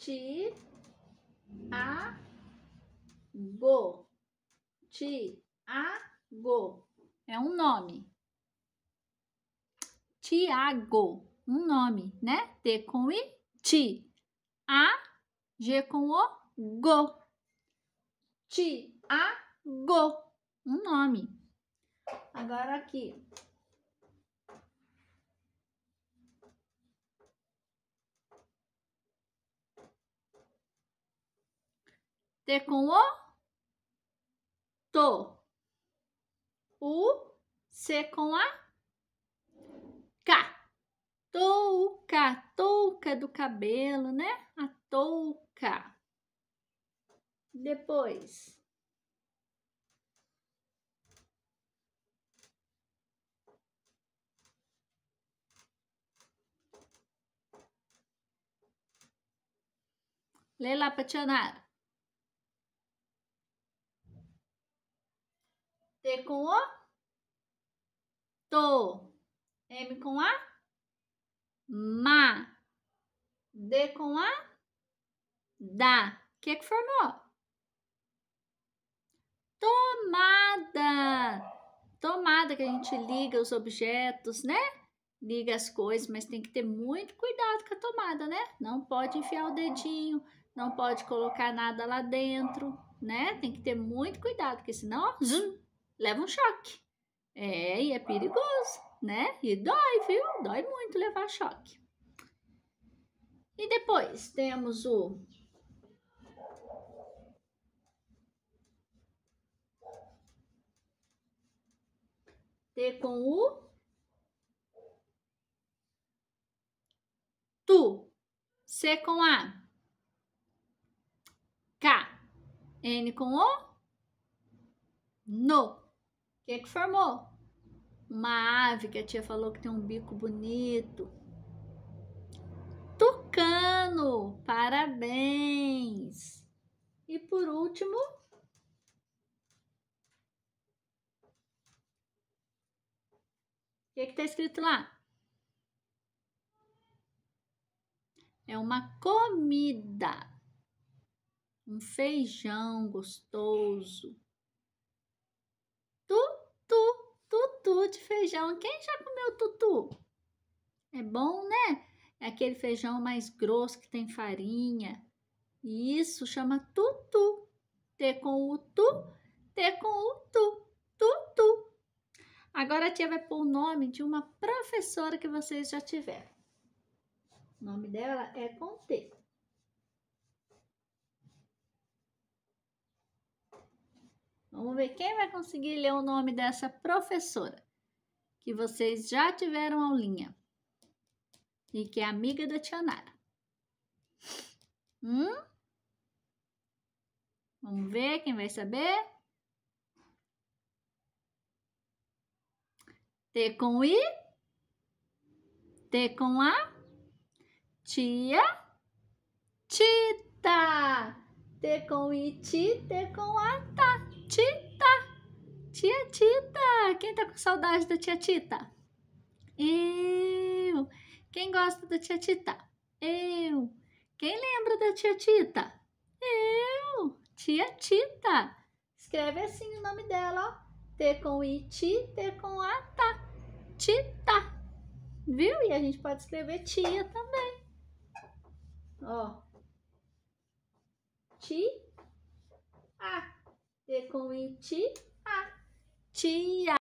ti a go. Ti a go é um nome. Tiago, um nome, né? T com i, ti. A G com o go. Ti a go, um nome. Agora aqui. T com o to. U, C com a K. Touca, touca do cabelo, né? A touca. Depois. Lê lá, Patianara. D com o to. M com a ma. D com a da. O que, que formou? Tomada. Tomada que a gente liga os objetos, né? Liga as coisas, mas tem que ter muito cuidado com a tomada, né? Não pode enfiar o dedinho, não pode colocar nada lá dentro, né? Tem que ter muito cuidado, porque senão, ó, leva um choque. É, e é perigoso, né? E dói, viu? Dói muito levar choque. E depois temos o T com o Tu, C com A, K, N com O, No que é que formou? Uma ave que a tia falou que tem um bico bonito. Tucano, parabéns. E por último, o que é está escrito lá? É uma comida, um feijão gostoso tutu, tutu de feijão. Quem já comeu tutu? É bom, né? É aquele feijão mais grosso que tem farinha. Isso chama tutu. T com o tu, T com o tu, tutu. Agora a tia vai pôr o nome de uma professora que vocês já tiveram. O nome dela é com T. Vamos ver quem vai conseguir ler o nome dessa professora que vocês já tiveram aulinha e que é amiga da Tia Nara. Hum? Vamos ver quem vai saber? T com I, T com A, tia, tita. T com I, ti, T com A, tá. Tia Tita! Quem tá com saudade da Tia Tita? Eu! Quem gosta da Tia Tita? Eu! Quem lembra da Tia Tita? Eu! Tia Tita! Escreve assim o nome dela, ó. T com I, ti, T com A, tá. Tita! Viu? E a gente pode escrever tia também. Ó. Ti, A. T com I, ti, 亲呀。